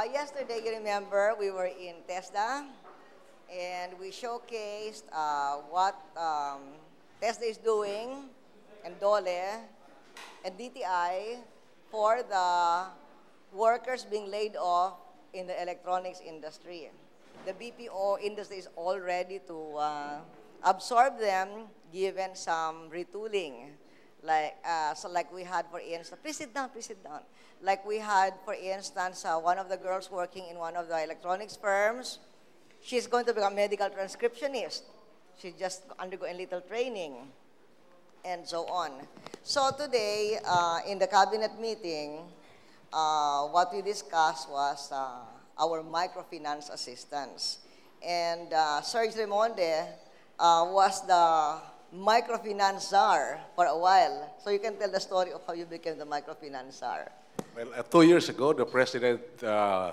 Uh, yesterday, you remember, we were in TESDA, and we showcased uh, what um, TESDA is doing, and DOLE, and DTI, for the workers being laid off in the electronics industry. The BPO industry is all ready to uh, absorb them given some retooling. Like, uh, so like we had, for instance, please sit down, please sit down. Like we had, for instance, uh, one of the girls working in one of the electronics firms. She's going to become a medical transcriptionist. She just undergoing little training and so on. So today, uh, in the cabinet meeting, uh, what we discussed was uh, our microfinance assistance. And uh, Serge Remonde uh, was the microfinancer for a while. So you can tell the story of how you became the microfinancer. Well, uh, two years ago, the president uh,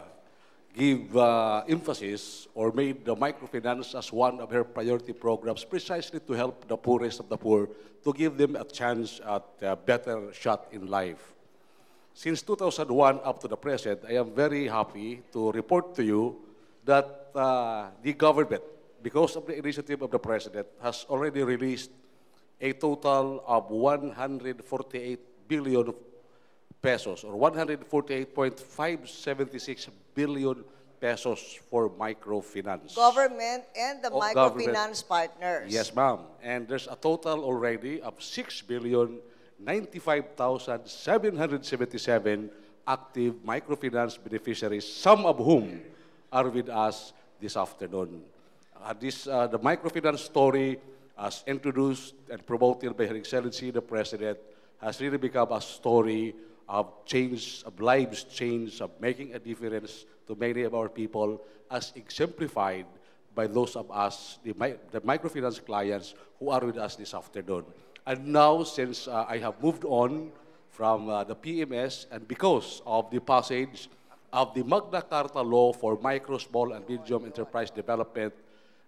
gave uh, emphasis or made the microfinance as one of her priority programs precisely to help the poorest of the poor, to give them a chance at a better shot in life. Since 2001 up to the present, I am very happy to report to you that uh, the government because of the initiative of the President, has already released a total of 148 billion pesos or 148.576 billion pesos for microfinance. Government and the microfinance government. partners. Yes, ma'am. And there's a total already of 6 billion 95,777 active microfinance beneficiaries, some of whom are with us this afternoon. Uh, this, uh, the microfinance story, as introduced and promoted by Her Excellency the President, has really become a story of change, of lives change, of making a difference to many of our people, as exemplified by those of us, the, the microfinance clients who are with us this afternoon. And now, since uh, I have moved on from uh, the PMS, and because of the passage of the Magna Carta Law for Micro, Small, and Medium Enterprise Development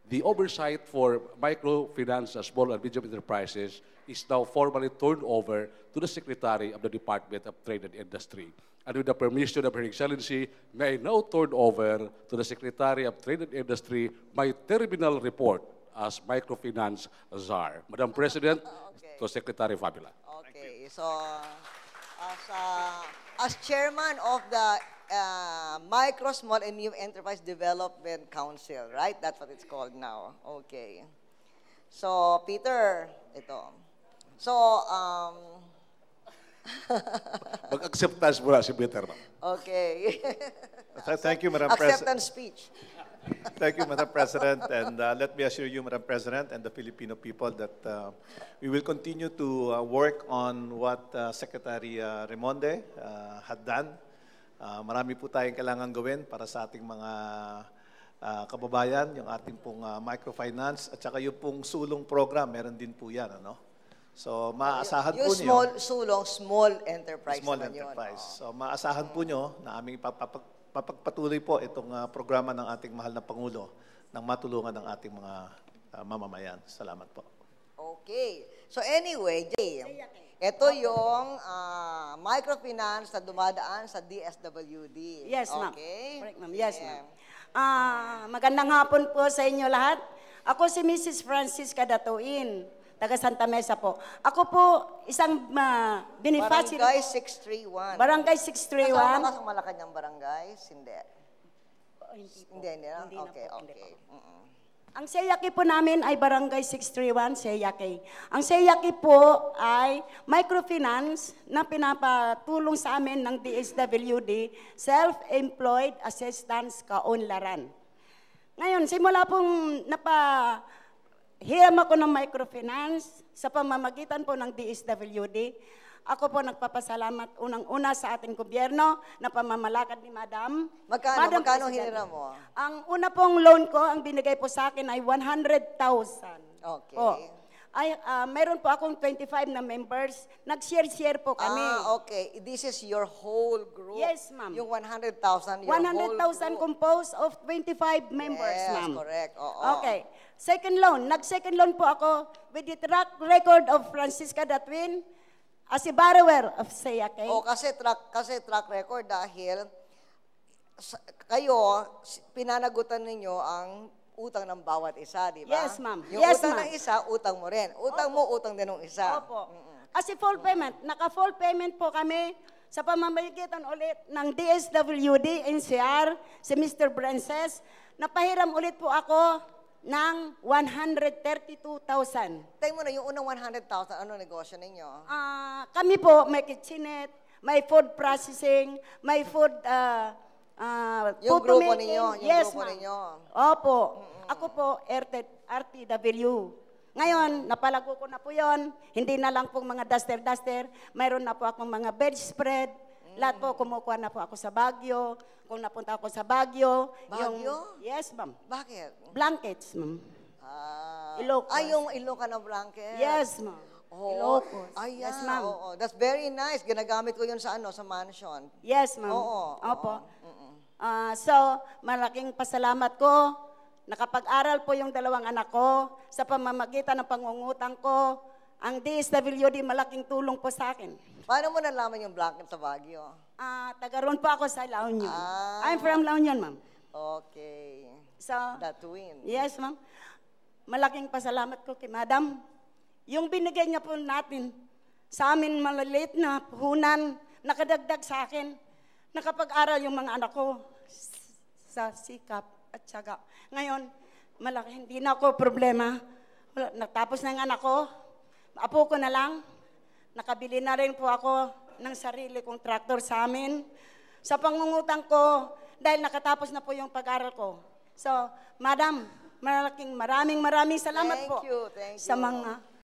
the oversight for microfinance and small and medium enterprises is now formally turned over to the Secretary of the Department of Trade and Industry. And with the permission of Her Excellency, may I now turn over to the Secretary of Trade and Industry my terminal report as microfinance czar. Madam President, okay. to Secretary Fabula. Okay, so as, uh, as chairman of the uh, micro, Small, and Medium Enterprise Development Council, right? That's what it's called now. Okay. So, Peter, ito. So, um, Mag-acceptance muna si Peter. Okay. Thank you, Madam President. Acceptance speech. Thank you, Madam President. And uh, let me assure you, Madam President, and the Filipino people that uh, we will continue to uh, work on what uh, Secretary uh, Remonde had done Uh, marami po tayong kailangan gawin para sa ating mga uh, kababayan, yung ating pong uh, microfinance at saka yung pong sulong program, meron din po yan. Ano? So, maaasahan yung, yung po nyo. small, sulong, small enterprise Small enterprise. Yun, oh. So, maaasahan po niyo na aming papagpatuloy po itong uh, programa ng ating mahal na Pangulo nang matulungan ng ating mga uh, mamamayan. Salamat po. Okay. So anyway, Jay. Ito yung uh, microfinance na dumadaan sa DSWD. Yes, ma'am. Okay? Correct, ma'am. Yes, ma'am. Uh, magandang hapon po sa inyo lahat. Ako si Mrs. Francisca Datuin, taga Santa Mesa po. Ako po isang uh, beneficiary. Barangay 631. Barangay 631. Kasama ka sa Malacanang Barangay? Hindi. Oh, hindi po. Hindi, hindi, na? hindi okay, na po, okay. Hindi po. Ang Seyaki po namin ay Barangay 631 Seyaki. Ang Seyaki po ay microfinance na pinapatulong sa amin ng DSWD, Self-Employed Assistance Kaunlaran. Ngayon, simula pong napa hiram ako ng microfinance sa pamamagitan po ng DSWD, ako po nagpapasalamat unang-una sa ating gobyerno na pamamalakad ni Madam. Magkano, Madam magkano hinira mo? Ang una pong loan ko, ang binigay po sa akin ay 100,000. Okay. Po. Ay, uh, meron po akong 25 na members. Nag-share-share po kami. Ah, okay. This is your whole group? Yes, ma'am. Yung 100,000, your 100,000 composed of 25 members, yes, ma'am. Yes, correct. Oo. Okay. Second loan. Nag-second loan po ako with the track record of Francisca Datwin as a borrower of Saya Cake. O, oh, kasi track, kasi track record dahil sa, kayo, pinanagutan ninyo ang utang ng bawat isa, di ba? Yes, ma'am. Yung yes, utang ng isa, utang mo rin. Utang Opo. mo, utang din ng isa. Opo. Mm-mm. Kasi full payment, naka-full payment po kami sa pamamagitan ulit ng DSWD, NCR, si Mr. Brances. Napahiram ulit po ako ng 132,000. Tayo muna, yung unang 100,000, ano negosyo ninyo? Ah, kami po, may kitchenette, may food processing, may food uh, uh, yung photo grupo making. ninyo, yung yes, grupo ninyo. Opo. Mm-mm. Ako po, RT, RTW. Ngayon, napalago ko na po yon. Hindi na lang pong mga duster-duster. Mayroon na po akong mga bed spread lahat po, kumukuha na po ako sa Baguio. Kung napunta ako sa Baguio. Baguio? Yung, yes, ma'am. Bakit? Blankets, ma'am. Ah, Ilocos. Ah, yung Ilocano blanket? Yes, ma'am. Oh, Ilocos. Ayan. Yes, ma'am. Oh, oh. That's very nice. Ginagamit ko yun sa ano, sa mansion. Yes, ma'am. Oo. Opo. Oo. Mm-mm. Ah, so, malaking pasalamat ko. Nakapag-aral po yung dalawang anak ko sa pamamagitan ng pangungutang ko. Ang DSWD, malaking tulong po sa akin. Paano mo nalaman yung blanket sa Baguio? Ah, taga roon po ako sa La Union. Ah. I'm from La Union, ma'am. Okay. So, That win. Yes, ma'am. Malaking pasalamat ko kay Madam. Yung binigay niya po natin sa amin malalit na puhunan, nakadagdag sa akin. Nakapag-aral yung mga anak ko sa sikap at syaga. Ngayon, malaki, hindi na ako problema. natapos na ang anak ko, apo ko na lang. Nakabili na rin po ako ng sarili kong tractor sa amin. Sa pangungutang ko, dahil nakatapos na po yung pag-aral ko. So, Madam, malaking maraming maraming salamat thank po you, thank you. sa mga